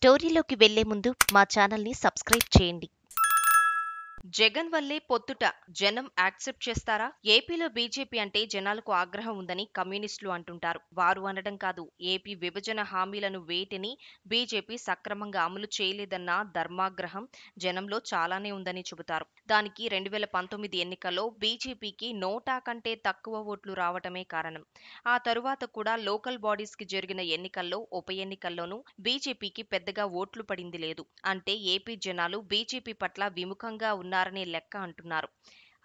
స్టోరీలోకి వెళ్లే ముందు మా ఛానల్ని సబ్స్క్రైబ్ చేయండి జగన్ వల్లే పొత్తుట జనం యాక్సెప్ట్ చేస్తారా ఏపీలో బీజేపీ అంటే జనాలకు ఆగ్రహం ఉందని కమ్యూనిస్టులు అంటుంటారు వారు అనడం కాదు ఏపీ విభజన హామీలను వేటిని బీజేపీ సక్రమంగా అమలు చేయలేదన్న ధర్మాగ్రహం జనంలో చాలానే ఉందని చెబుతారు దానికి రెండు వేల పంతొమ్మిది ఎన్నికల్లో బీజేపీకి నోటా కంటే తక్కువ ఓట్లు రావటమే కారణం ఆ తరువాత కూడా లోకల్ బాడీస్ కి జరిగిన ఎన్నికల్లో ఉప ఎన్నికల్లోనూ బీజేపీకి పెద్దగా ఓట్లు పడింది లేదు అంటే ఏపీ జనాలు బీజేపీ పట్ల విముఖంగా ఉన్న ఉన్నారని లెక్క అంటున్నారు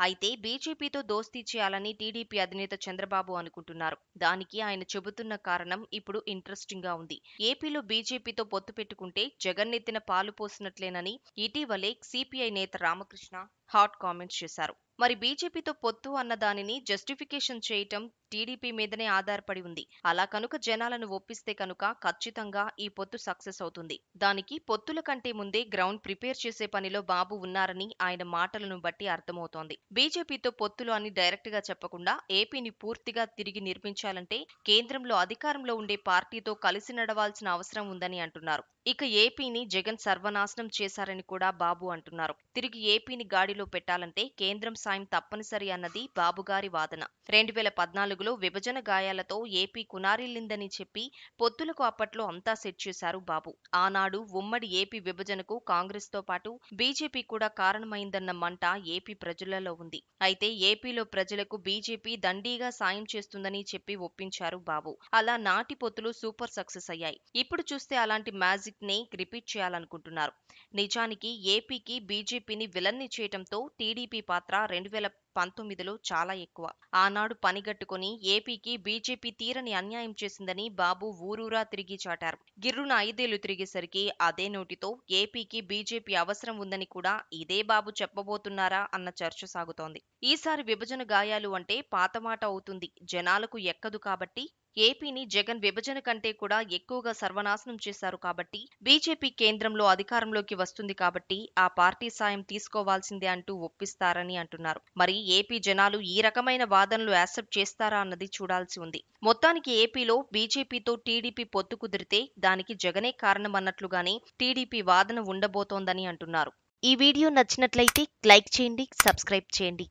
అయితే బీజేపీతో దోస్తీ చేయాలని టీడీపీ అధినేత చంద్రబాబు అనుకుంటున్నారు దానికి ఆయన చెబుతున్న కారణం ఇప్పుడు ఇంట్రెస్టింగ్ గా ఉంది ఏపీలో బీజేపీతో పొత్తు పెట్టుకుంటే జగన్ ఎత్తిన పాలు పోసినట్లేనని ఇటీవలే సిపిఐ నేత రామకృష్ణ హాట్ కామెంట్స్ చేశారు మరి బీజేపీతో పొత్తు అన్న దానిని జస్టిఫికేషన్ చేయటం టీడీపీ మీదనే ఆధారపడి ఉంది అలా కనుక జనాలను ఒప్పిస్తే కనుక ఖచ్చితంగా ఈ పొత్తు సక్సెస్ అవుతుంది దానికి పొత్తుల కంటే ముందే గ్రౌండ్ ప్రిపేర్ చేసే పనిలో బాబు ఉన్నారని ఆయన మాటలను బట్టి అర్థమవుతోంది బీజేపీతో పొత్తులు అని డైరెక్ట్ గా చెప్పకుండా ఏపీని పూర్తిగా తిరిగి నిర్మించాలంటే కేంద్రంలో అధికారంలో ఉండే పార్టీతో కలిసి నడవాల్సిన అవసరం ఉందని అంటున్నారు ఇక ఏపీని జగన్ సర్వనాశనం చేశారని కూడా బాబు అంటున్నారు తిరిగి ఏపీని గాడిలో పెట్టాలంటే కేంద్రం సాయం తప్పనిసరి అన్నది బాబుగారి వాదన రెండు వేల పద్నాలుగు నాలుగులో విభజన గాయాలతో ఏపీ కునారిల్లిందని చెప్పి పొత్తులకు అప్పట్లో అంతా సెట్ చేశారు బాబు ఆనాడు ఉమ్మడి ఏపీ విభజనకు కాంగ్రెస్తో పాటు బీజేపీ కూడా కారణమైందన్న మంట ఏపీ ప్రజలలో ఉంది అయితే ఏపీలో ప్రజలకు బీజేపీ దండీగా సాయం చేస్తుందని చెప్పి ఒప్పించారు బాబు అలా నాటి పొత్తులు సూపర్ సక్సెస్ అయ్యాయి ఇప్పుడు చూస్తే అలాంటి మ్యాజిక్ ని రిపీట్ చేయాలనుకుంటున్నారు నిజానికి ఏపీకి బీజేపీని విలన్ని చేయటంతో టీడీపీ పాత్ర రెండు వేల పంతొమ్మిదిలో చాలా ఎక్కువ ఆనాడు పనిగట్టుకుని ఏపీకి బీజేపీ తీరని అన్యాయం చేసిందని బాబు ఊరూరా తిరిగి చాటారు గిర్రున ఐదేళ్లు తిరిగేసరికి అదే నోటితో ఏపీకి బీజేపీ అవసరం ఉందని కూడా ఇదే బాబు చెప్పబోతున్నారా అన్న చర్చ సాగుతోంది ఈసారి విభజన గాయాలు అంటే పాతమాట అవుతుంది జనాలకు ఎక్కదు కాబట్టి ఏపీని జగన్ విభజన కంటే కూడా ఎక్కువగా సర్వనాశనం చేశారు కాబట్టి బీజేపీ కేంద్రంలో అధికారంలోకి వస్తుంది కాబట్టి ఆ పార్టీ సాయం తీసుకోవాల్సిందే అంటూ ఒప్పిస్తారని అంటున్నారు మరి ఏపీ జనాలు ఈ రకమైన వాదనలు యాక్సెప్ట్ చేస్తారా అన్నది చూడాల్సి ఉంది మొత్తానికి ఏపీలో బీజేపీతో టీడీపీ పొత్తు కుదిరితే దానికి జగనే కారణమన్నట్లుగానే టీడీపీ వాదన ఉండబోతోందని అంటున్నారు ఈ వీడియో నచ్చినట్లయితే లైక్ చేయండి సబ్స్క్రైబ్ చేయండి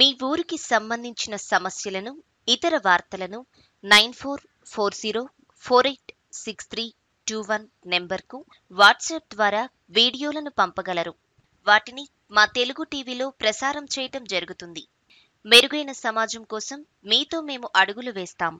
మీ ఊరికి సంబంధించిన సమస్యలను ఇతర వార్తలను nine four four zero four eight six three two one నెంబర్కు వాట్సాప్ ద్వారా వీడియోలను పంపగలరు వాటిని మా తెలుగు టీవీలో ప్రసారం చేయటం జరుగుతుంది మెరుగైన సమాజం కోసం మీతో మేము అడుగులు వేస్తాం